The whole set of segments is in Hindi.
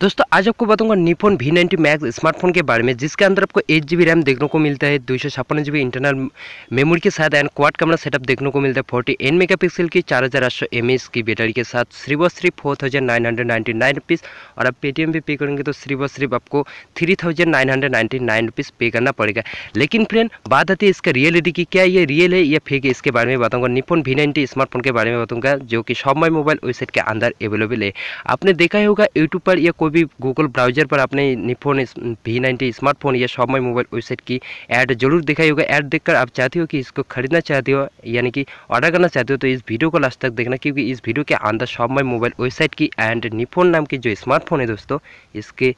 दोस्तों आज आपको बताऊंगा निफोन वी नाइन्टी मैक्स स्मार्टफोन के बारे में जिसके अंदर आपको एट जी रैम देखने को मिलता है दो सौ इंटरनल मेमोरी के साथ एंड क्वाड कैमरा सेटअप देखने को मिलता है फोर्टी एन मेगा पिक्सल की चार हज़ार आठ सौ एम की बैटरी के साथ श्री वो सिर्फ four thousand nine hundred ninety nine rupees और आप पेटीएम पे पे करेंगे तो श्री वो सिर्फ आपको three thousand nine hundred ninety nine rupees पे करना पड़ेगा लेकिन फ्रेंड बात आती है इसका रियलिटी की क्या ये रियल है या फेक है इसके बारे में बताऊँगा निफोन वी नाइन्टी स्मार्टफोन के बारे में बताऊँगा जो कि सब मोबाइल वेबसाइट के अंदर अवेलेबल है आपने देखा ही होगा यूट्यूब पर या कोई भी गूगल ब्राउजर पर आपने निफोन वी नाइनटी स्मार्टफोन या शॉप माई मोबाइल वेबसाइट की एड जरूर दिखाई होगा ऐड देखकर आप चाहते हो कि इसको खरीदना चाहते हो यानी कि ऑर्डर करना चाहते हो तो इस वीडियो को लास्ट तक देखना क्योंकि इस वीडियो के अंदर शॉप माई मोबाइल वेबसाइट की एंड निफोन नाम की जो स्मार्टफोन है दोस्तों इसके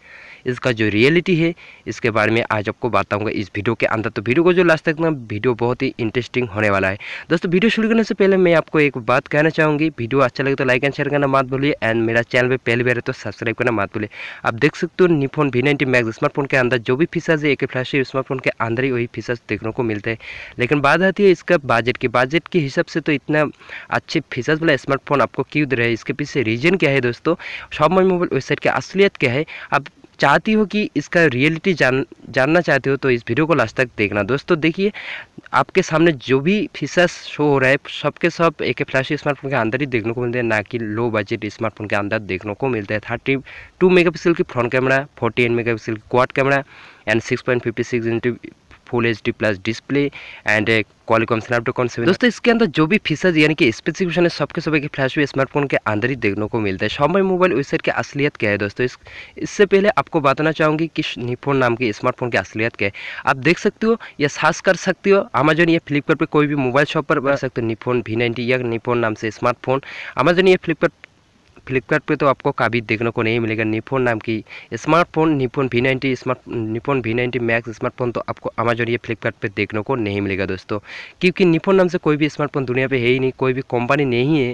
इसका जो रियलिटी है इसके बारे में आज आपको बताऊंगा इस वीडियो के अंदर तो वीडियो को जो लास्ट तक ना वीडियो बहुत ही इंटरेस्टिंग होने वाला है दोस्तों वीडियो शुरू करने से पहले मैं आपको एक बात कहना चाहूँगी वीडियो अच्छा लगे तो लाइक एंड शेयर करना मत भूलिए एंड मेरा चैनल पर पहली बार तो सब्सक्राइब करना मत तुले आप देख सकते हो निफोन वी नाइनटी मैक्स स्मार्टफोन के अंदर जो भी फीचर्स है एक फ्लैश स्मार्टफोन के अंदर ही वही फीचर्स देखने को मिलते हैं लेकिन बात आती है इसका बजट की बजट के हिसाब से तो इतना अच्छे फीचर्स वाला स्मार्टफोन आपको क्यों दे रहा है इसके पीछे रीजन क्या है दोस्तों सब मोबाइल वेबसाइट की असलियत क्या है आप चाहती हो कि इसका रियलिटी जान जानना चाहते हो तो इस वीडियो को लास्ट तक देखना दोस्तों देखिए आपके सामने जो भी फीचर्स शो हो रहा है सबके सब एक फ्लैश स्मार्टफोन के अंदर ही देखने को मिलते हैं ना कि लो बजट स्मार्टफोन के अंदर देखने को मिलता है थर्टी टू मेगा पिक्सल की front camera forty eight mega pixel की quad camera and six point fifty six into full H D plus display and Qualcomm Snapdragon seven दोस्तों इसके अंदर जो भी फीचर्स यानी कि स्पेसिफिकेशन है सबके सब के फ्लैश हुए स्मार्टफोन के अंदर ही देखने को मिलता है सब मोबाइल वेबसाइट की असलियत क्या है दोस्तों इससे पहले आपको बताना चाहूँगी कि निफोन नाम के स्मार्टफोन की असलियत क्या है आप देख सकते हो या सर्च कर सकते हो अमेजन या फ्लिपकार्ट पर कोई भी मोबाइल शॉप पर बना सकते हो निफोन वी नाइनटी या निफोन नाम से स्मार्टफोन अमेजन या फ्लिपकार्ट फ्लिपकार्ट पे तो आपको काभी देखने को नहीं मिलेगा निपोन नाम की स्मार्टफोन निफोन वी नाइन्टी स्मार्ट निपोन वी नाइनटी मैक्स स्मार्टफोन तो आपको अमेजोन या फ्लिपकार्ट पर देखने को नहीं मिलेगा दोस्तों क्योंकि निफोन नाम से कोई भी स्मार्टफोन दुनिया पर है ही नहीं कोई भी कंपनी नहीं है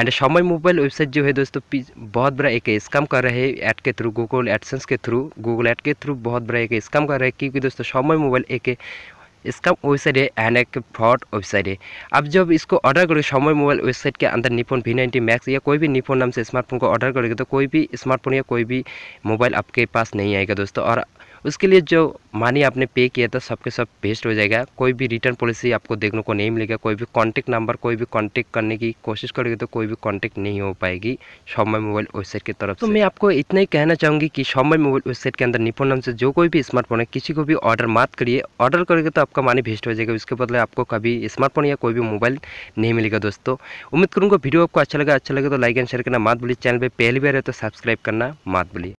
एंड समय मोबाइल वेबसाइट जो है दोस्तों बहुत बड़ा एक स्कैम कर रहे हैं ऐड के थ्रू गूगल एडसेंस के थ्रू गूगल ऐड के थ्रू बहुत बड़ा एक स्कैम कर रहे हैं क्योंकि दोस्तों समय मोबाइल एक স্কাম ওয়েবসাইটে অ্যান্ড एक फ्रॉड वेबसाइट है आप जब इसको ऑर्डर करोगे समय मोबाइल वेबसाइट के अंदर निपोन वी नाइनटी मैक्स या कोई भी निपोन नाम से स्मार्टफोन को ऑर्डर करोगे तो कोई भी स्मार्टफोन या कोई भी मोबाइल आपके पास नहीं आएगा दोस्तों और उसके लिए जो मानी आपने पे किया था सबके सब वेस्ट हो जाएगा कोई भी रिटर्न पॉलिसी आपको देखने को नहीं मिलेगा कोई भी कॉन्टैक्ट नंबर कोई भी कॉन्टैक्ट करने की कोशिश करेगी तो कोई भी कॉन्टैक्ट नहीं हो पाएगी सौम्य मोबाइल वेबसाइट की तरफ तो मैं आपको इतना ही कहना चाहूँगी कि सौम्य मोबाइल वेबसाइट के अंदर निपुण नाम से जो कोई भी स्मार्टफोन है किसी को भी ऑर्डर मत करिए ऑर्डर करेगा तो आपका मानी भेस्ट हो जाएगा उसके बदले आपको कभी स्मार्टफोन या कोई भी मोबाइल नहीं मिलेगा दोस्तों उम्मीद करूँगा वीडियो आपको अच्छा लगा अच्छा लगे तो लाइक एंड शेयर करना मत बोलिए चैनल पर पहली बार है तो सब्सक्राइब करना मत बोलिए